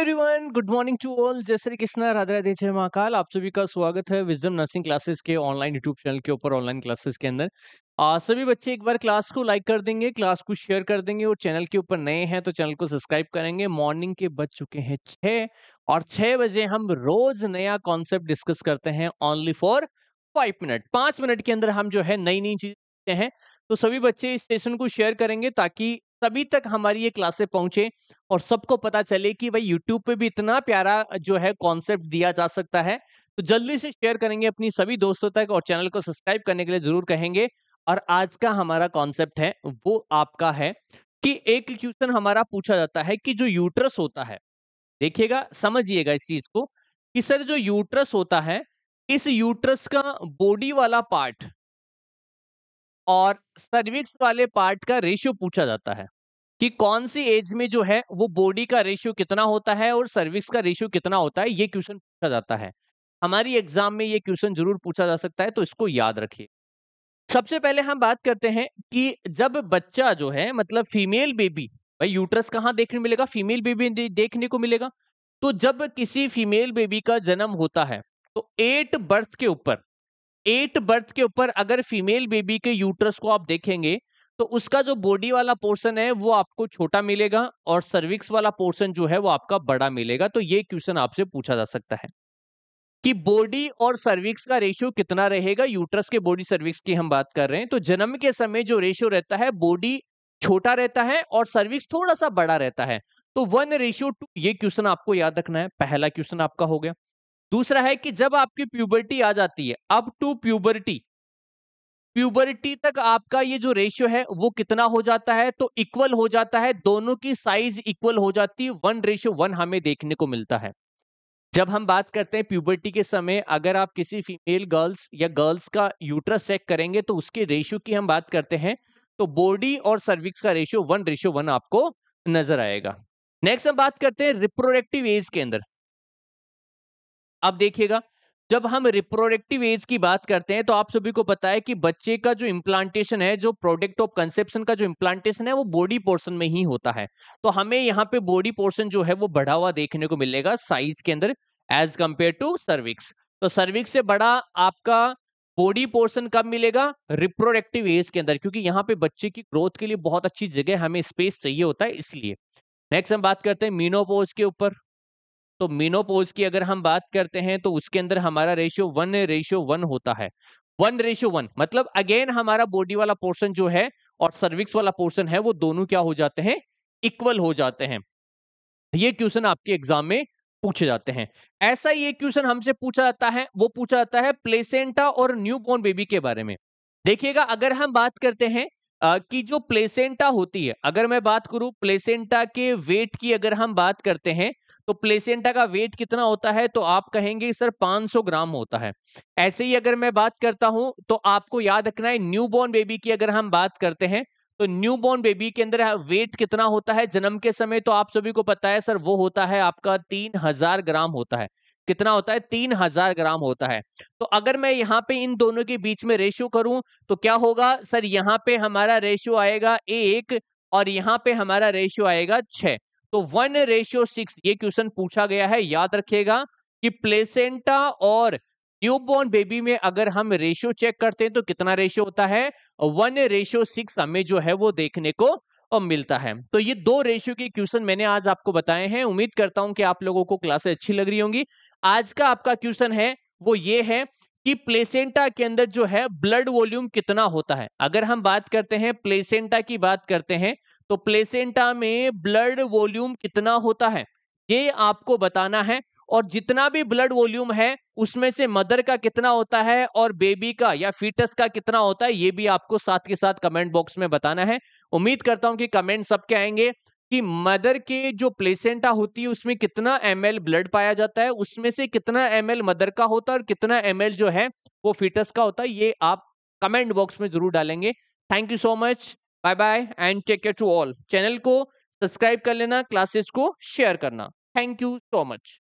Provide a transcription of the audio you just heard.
everyone good morning to all जय श्री कृष्णा राधे राधे जय महाकाल आप सभी का स्वागत है विजडम नर्सिंग क्लासेस के ऑनलाइन यूट्यूब चैनल के ऊपर ऑनलाइन क्लासेस के अंदर आ, सभी बच्चे एक बार क्लास को लाइक कर देंगे क्लास को शेयर कर देंगे और चैनल के ऊपर नए हैं तो चैनल को सब्सक्राइब करेंगे मॉर्निंग के बज चुके हैं छः और छः बजे हम रोज नया कॉन्सेप्ट डिस्कस करते हैं ओनली फॉर फाइव मिनट पाँच मिनट के अंदर हम जो है नई नई चीज हैं तो सभी बच्चे इस सेशन को शेयर करेंगे ताकि सभी तक हमारी ये क्लासे पहुंचे और सबको पता चले कि भाई यूट्यूब पे भी इतना प्यारा जो है कॉन्सेप्ट दिया जा सकता है तो जल्दी से शेयर करेंगे अपनी सभी दोस्तों तक और चैनल को सब्सक्राइब करने के लिए जरूर कहेंगे और आज का हमारा कॉन्सेप्ट है वो आपका है कि एक क्वेश्चन हमारा पूछा जाता है कि जो यूट्रस होता है देखिएगा समझिएगा इस चीज को कि सर जो यूट्रस होता है इस यूट्रस का बॉडी वाला पार्ट और सर्विक्स वाले पार्ट का रेशियो पूछा जाता है कि कौन सी एज में जो है वो बॉडी का रेशियो कितना होता है और सर्विक्स का रेशियो कितना होता है ये क्वेश्चन पूछा जाता है हमारी एग्जाम में ये क्वेश्चन जरूर पूछा जा सकता है तो इसको याद रखिए सबसे पहले हम बात करते हैं कि जब बच्चा जो है मतलब फीमेल बेबी भाई यूट्रस कहाँ देखने मिलेगा फीमेल बेबी देखने को मिलेगा तो जब किसी फीमेल बेबी का जन्म होता है तो एट बर्थ के ऊपर एट बर्थ के ऊपर अगर फीमेल बेबी के यूट्रस को आप देखेंगे तो उसका जो बॉडी वाला पोर्शन है वो आपको छोटा मिलेगा और सर्विक्स वाला पोर्शन जो है वो आपका बड़ा मिलेगा तो ये क्वेश्चन आपसे पूछा जा सकता है कि बॉडी और सर्विक्स का रेशियो कितना रहेगा यूट्रस के बॉडी सर्विक्स की हम बात कर रहे हैं तो जन्म के समय जो रेशियो रहता है बॉडी छोटा रहता है और सर्विक्स थोड़ा सा बड़ा रहता है तो वन रेशियो टू ये क्वेश्चन आपको याद रखना है पहला क्वेश्चन आपका हो गया दूसरा है कि जब आपकी प्यूबर्टी आ जाती है अप टू प्यूबर्टी प्यूबर्टी तक आपका ये जो रेशियो है वो कितना हो जाता है तो इक्वल हो जाता है दोनों की साइज इक्वल हो जाती है वन रेशियो वन हमें देखने को मिलता है जब हम बात करते हैं प्यूबर्टी के समय अगर आप किसी फीमेल गर्ल्स या गर्ल्स का यूट्रस चेक करेंगे तो उसके रेशियो की हम बात करते हैं तो बॉडी और सर्विक्स का रेशियो वन रेशियो वन आपको नजर आएगा नेक्स्ट हम बात करते हैं रिप्रोडक्टिव एज के अंदर अब देखिएगा जब हम रिप्रोडक्टिव एज की बात करते हैं तो आप सभी को पता है कि बच्चे का जो इम्प्लांटेशन है जो प्रोडक्ट ऑफ कंसेप्शन का जो इम्प्लांटेशन है वो बॉडी पोर्शन में ही होता है तो हमें यहाँ पे बॉडी पोर्शन जो है वो बढ़ा हुआ देखने को मिलेगा साइज के अंदर एज कंपेयर टू सर्विक्स तो सर्विक्स से बड़ा आपका बॉडी पोर्शन कब मिलेगा रिप्रोडक्टिव एज के अंदर क्योंकि यहाँ पे बच्चे की ग्रोथ के लिए बहुत अच्छी जगह हमें स्पेस चाहिए होता है इसलिए नेक्स्ट हम बात करते हैं मीनोपोज के ऊपर तो मीनोपोज की अगर हम बात करते हैं तो उसके अंदर हमारा रेशियो वन रेशियो वन होता है वन रेशियो वन मतलब अगेन हमारा बॉडी वाला पोर्शन जो है और सर्विक्स वाला पोर्शन है वो दोनों क्या हो जाते हैं इक्वल हो जाते हैं ये क्वेश्चन आपके एग्जाम में पूछे जाते हैं ऐसा ये क्वेश्चन हमसे पूछा जाता है वो पूछा जाता है प्लेसेंटा और न्यू बेबी के बारे में देखिएगा अगर हम बात करते हैं कि जो प्लेसेंटा होती है अगर मैं बात करूं प्लेसेंटा के वेट की अगर हम बात करते हैं तो प्लेसेंटा का वेट कितना होता है तो आप कहेंगे सर 500 ग्राम होता है ऐसे ही अगर मैं बात करता हूं तो आपको याद रखना है न्यू बॉर्न बेबी की अगर हम बात करते हैं तो न्यू बॉर्न बेबी के अंदर वेट कितना होता है जन्म के समय तो आप सभी को पता है सर वो होता है आपका तीन हजार ग्राम होता है कितना होता है तीन हजार ग्राम होता है तो अगर मैं यहाँ पे इन दोनों के बीच में रेशियो करूं तो क्या होगा सर यहाँ पे हमारा रेशियो आएगा एक और यहाँ पे हमारा रेशियो आएगा छ तो वन रेशियो सिक्स ये क्वेश्चन पूछा गया है याद रखिएगा कि प्लेसेंटा और न्यूबॉर्न बेबी में अगर हम रेशियो चेक करते हैं तो कितना रेशियो होता है वन रेशियो सिक्स हमें जो है वो देखने को मिलता है तो ये दो रेशियो के क्वेश्चन मैंने आज आपको बताए हैं उम्मीद करता हूं कि आप लोगों को क्लासे अच्छी लग रही होंगी आज का आपका क्वेश्चन है वो ये है कि प्लेसेंटा के अंदर जो है ब्लड वॉल्यूम कितना होता है अगर हम बात करते हैं प्लेसेंटा की बात करते हैं तो प्लेसेंटा में ब्लड वॉल्यूम कितना होता है ये आपको बताना है और जितना भी ब्लड वॉल्यूम है उसमें से मदर का कितना होता है और बेबी का या फीटस का कितना होता है ये भी आपको साथ के साथ कमेंट बॉक्स में बताना है उम्मीद करता हूं कि कमेंट सबके आएंगे कि मदर के जो प्लेसेंटा होती है उसमें कितना एम ब्लड पाया जाता है उसमें से कितना एम मदर का होता है और कितना एम जो है वो फीटस का होता है ये आप कमेंट बॉक्स में जरूर डालेंगे thank you so much bye bye and take care to all channel को सब्सक्राइब कर लेना क्लासेस को शेयर करना थैंक यू सो मच